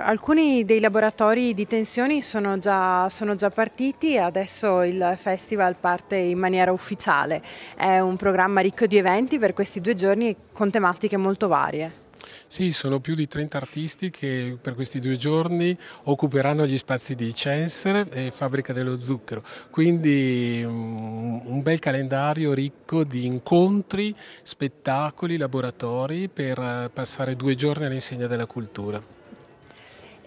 Alcuni dei laboratori di tensioni sono già, sono già, partiti e adesso il festival parte in maniera ufficiale. È un programma ricco di eventi per questi due giorni con tematiche molto varie. Sì, sono più di 30 artisti che per questi due giorni occuperanno gli spazi di Censere e Fabbrica dello Zucchero, quindi mm, un bel calendario ricco di incontri, spettacoli, laboratori per eh, passare due giorni all'insegna della cultura.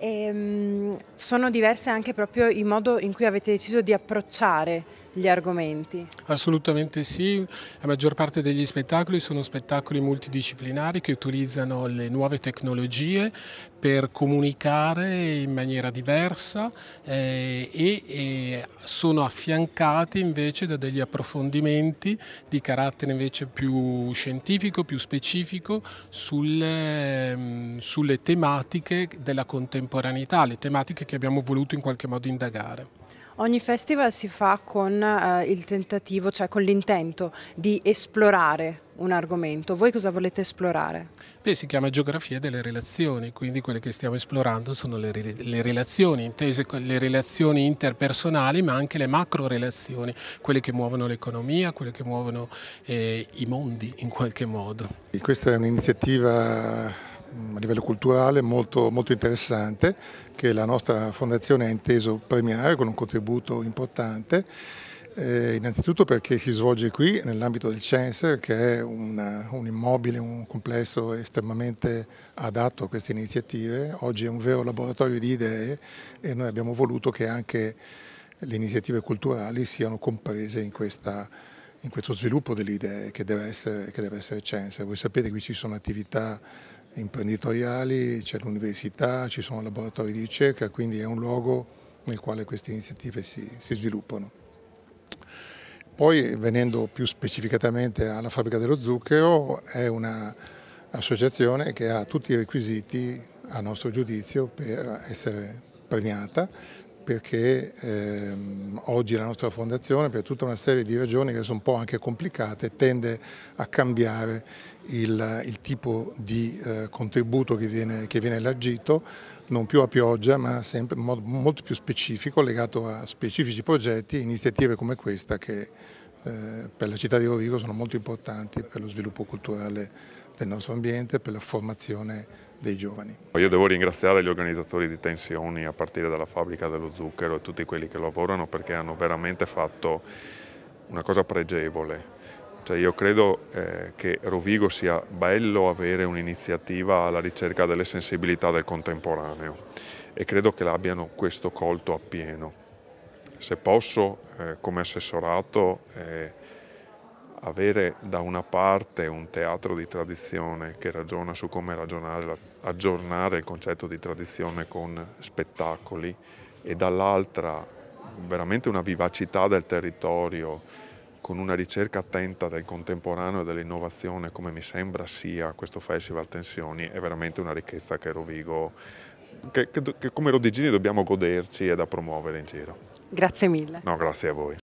E ehm, sono diverse anche proprio il modo in cui avete deciso di approcciare gli argomenti? Assolutamente sì, la maggior parte degli spettacoli sono spettacoli multidisciplinari che utilizzano le nuove tecnologie per comunicare in maniera diversa eh, e, e, sono affiancati invece da degli approfondimenti di carattere invece più scientifico, più specifico sulle, mm, sulle tematiche della contemporaneità contemporaneità, le tematiche che abbiamo voluto in qualche modo indagare. Ogni festival si fa con eh, il tentativo, cioè con l'intento di esplorare un argomento. Voi cosa volete esplorare? Beh, si chiama geografia delle relazioni, quindi quelle che stiamo esplorando sono le, le relazioni, intese le relazioni interpersonali, ma anche le macro relazioni, quelle che muovono l'economia, quelle che muovono eh, i mondi in qualche modo. E questa è un'iniziativa a livello culturale molto, molto interessante che la nostra fondazione ha inteso premiare con un contributo importante. Eh, innanzitutto perché si svolge qui nell'ambito del Censer che è una, un immobile, un complesso estremamente adatto a queste iniziative. Oggi è un vero laboratorio di idee e noi abbiamo voluto che anche le iniziative culturali siano comprese in, questa, in questo sviluppo delle idee che deve essere, che deve essere Censer. Voi sapete che qui ci sono attività imprenditoriali, c'è l'università, ci sono laboratori di ricerca, quindi è un luogo nel quale queste iniziative si, si sviluppano. Poi venendo più specificatamente alla fabbrica dello zucchero, è un'associazione che ha tutti i requisiti a nostro giudizio per essere premiata perché ehm, oggi la nostra fondazione per tutta una serie di ragioni che sono un po' anche complicate tende a cambiare il, il tipo di eh, contributo che viene, che viene elargito non più a pioggia ma sempre, in modo molto più specifico legato a specifici progetti e iniziative come questa che eh, per la città di Rovigo sono molto importanti per lo sviluppo culturale per nostro ambiente e per la formazione dei giovani. Io devo ringraziare gli organizzatori di tensioni a partire dalla fabbrica dello zucchero e tutti quelli che lavorano perché hanno veramente fatto una cosa pregevole. Cioè io credo eh, che Rovigo sia bello avere un'iniziativa alla ricerca delle sensibilità del contemporaneo e credo che l'abbiano questo colto appieno. Se posso, eh, come assessorato, eh, avere da una parte un teatro di tradizione che ragiona su come ragionare, aggiornare il concetto di tradizione con spettacoli e dall'altra veramente una vivacità del territorio con una ricerca attenta del contemporaneo e dell'innovazione come mi sembra sia questo Festival Tensioni è veramente una ricchezza che Rovigo, che, che, che come rodigini dobbiamo goderci e da promuovere in giro. Grazie mille. No, grazie a voi.